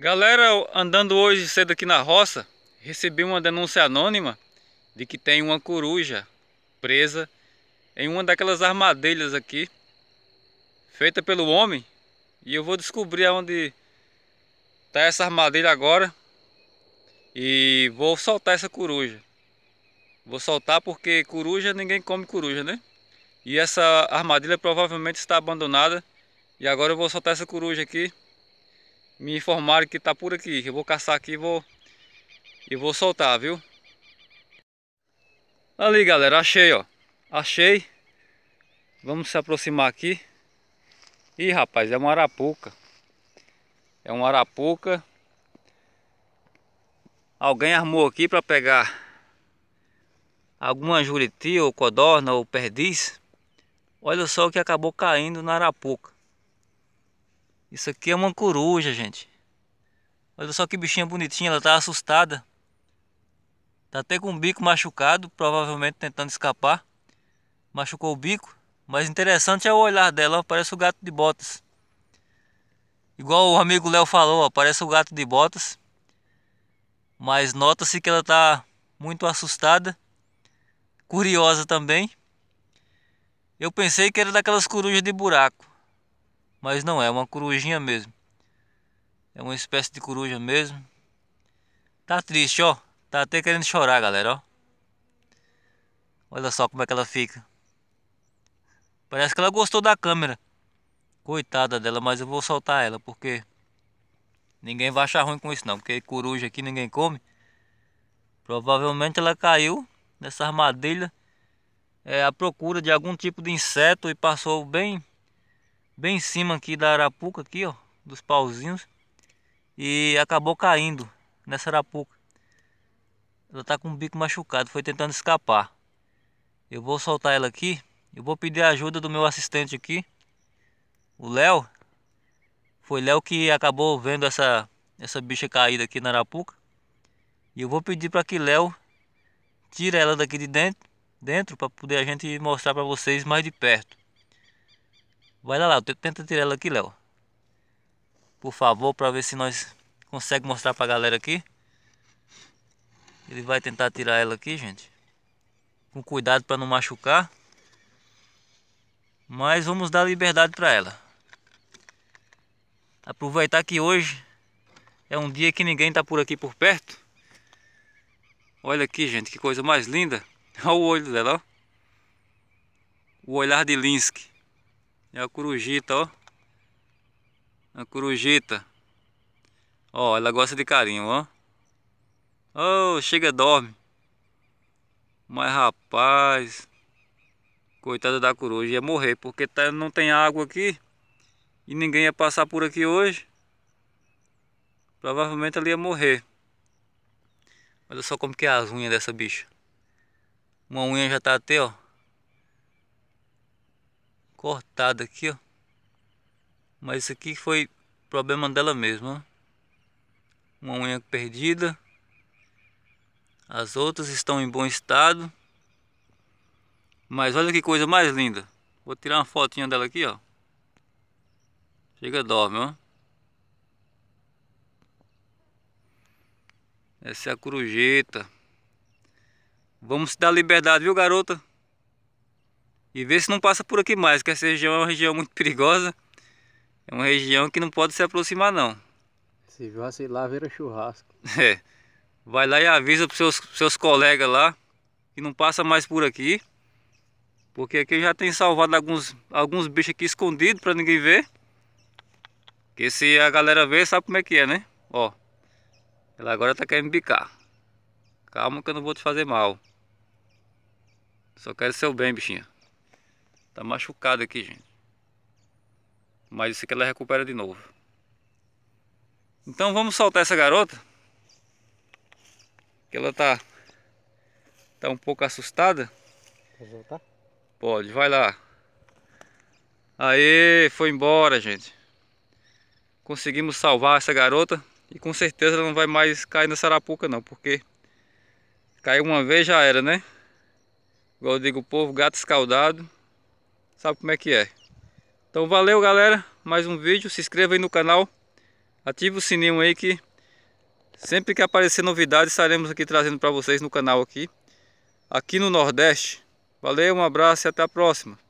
Galera, andando hoje cedo aqui na roça, recebi uma denúncia anônima de que tem uma coruja presa em uma daquelas armadilhas aqui, feita pelo homem, e eu vou descobrir aonde tá essa armadilha agora e vou soltar essa coruja. Vou soltar porque coruja, ninguém come coruja, né? E essa armadilha provavelmente está abandonada e agora eu vou soltar essa coruja aqui me informaram que tá por aqui. Eu vou caçar aqui e vou, e vou soltar, viu? Ali, galera, achei, ó. Achei. Vamos se aproximar aqui. Ih, rapaz, é uma arapuca. É uma arapuca. Alguém armou aqui para pegar alguma juriti ou codorna ou perdiz. Olha só o que acabou caindo na arapuca. Isso aqui é uma coruja, gente. Olha só que bichinha bonitinha, ela tá assustada. Tá até com o bico machucado, provavelmente tentando escapar. Machucou o bico. Mas interessante é o olhar dela, ó, parece o gato de botas. Igual o amigo Léo falou, ó, parece o gato de botas. Mas nota-se que ela tá muito assustada. Curiosa também. Eu pensei que era daquelas corujas de buraco. Mas não é, uma corujinha mesmo. É uma espécie de coruja mesmo. Tá triste, ó. Tá até querendo chorar, galera, ó. Olha só como é que ela fica. Parece que ela gostou da câmera. Coitada dela, mas eu vou soltar ela, porque... Ninguém vai achar ruim com isso não, porque coruja aqui ninguém come. Provavelmente ela caiu nessa armadilha é, à procura de algum tipo de inseto e passou bem bem em cima aqui da arapuca aqui, ó, dos pauzinhos e acabou caindo nessa arapuca. Ela tá com o bico machucado, foi tentando escapar. Eu vou soltar ela aqui, eu vou pedir a ajuda do meu assistente aqui, o Léo. Foi Léo que acabou vendo essa essa bicha caída aqui na arapuca. E eu vou pedir para que Léo tire ela daqui de dentro, dentro para poder a gente mostrar para vocês mais de perto. Vai lá, Léo. Tenta tirar ela aqui, Léo. Por favor, para ver se nós conseguimos mostrar para a galera aqui. Ele vai tentar tirar ela aqui, gente. Com cuidado para não machucar. Mas vamos dar liberdade para ela. Aproveitar que hoje é um dia que ninguém está por aqui por perto. Olha aqui, gente, que coisa mais linda. Olha o olho dela, ó. O olhar de Linsky. É a corujita, ó. A corujita. Ó, ela gosta de carinho, ó. Oh, chega, dorme. Mas, rapaz... Coitada da coruja, ia morrer, porque tá, não tem água aqui. E ninguém ia passar por aqui hoje. Provavelmente ela ia morrer. Olha só como que é as unhas dessa bicha. Uma unha já tá até, ó cortada aqui, ó. Mas isso aqui foi problema dela mesma, ó. Uma unha perdida. As outras estão em bom estado. Mas olha que coisa mais linda. Vou tirar uma fotinha dela aqui, ó. Chega, dorme, ó. Essa é a corujeta. Vamos se dar liberdade, viu, garota? E ver se não passa por aqui mais, que essa região é uma região muito perigosa. É uma região que não pode se aproximar não. Se assim, lá vira churrasco. É. Vai lá e avisa para seus, seus colegas lá que não passa mais por aqui. Porque aqui já tem salvado alguns, alguns bichos aqui escondidos para ninguém ver. Que se a galera ver, sabe como é que é, né? Ó. Ela agora tá querendo bicar. Calma que eu não vou te fazer mal. Só quero seu bem, bichinha. Tá machucado aqui, gente. Mas isso aqui ela recupera de novo. Então vamos soltar essa garota. Que ela tá tá um pouco assustada. Pode voltar? Pode, vai lá. Aê, foi embora, gente. Conseguimos salvar essa garota. E com certeza ela não vai mais cair na sarapuca não, porque caiu uma vez já era, né? Igual eu digo, o povo gato escaldado sabe como é que é. Então valeu galera, mais um vídeo, se inscreva aí no canal, ative o sininho aí que sempre que aparecer novidade estaremos aqui trazendo para vocês no canal aqui, aqui no Nordeste. Valeu, um abraço e até a próxima.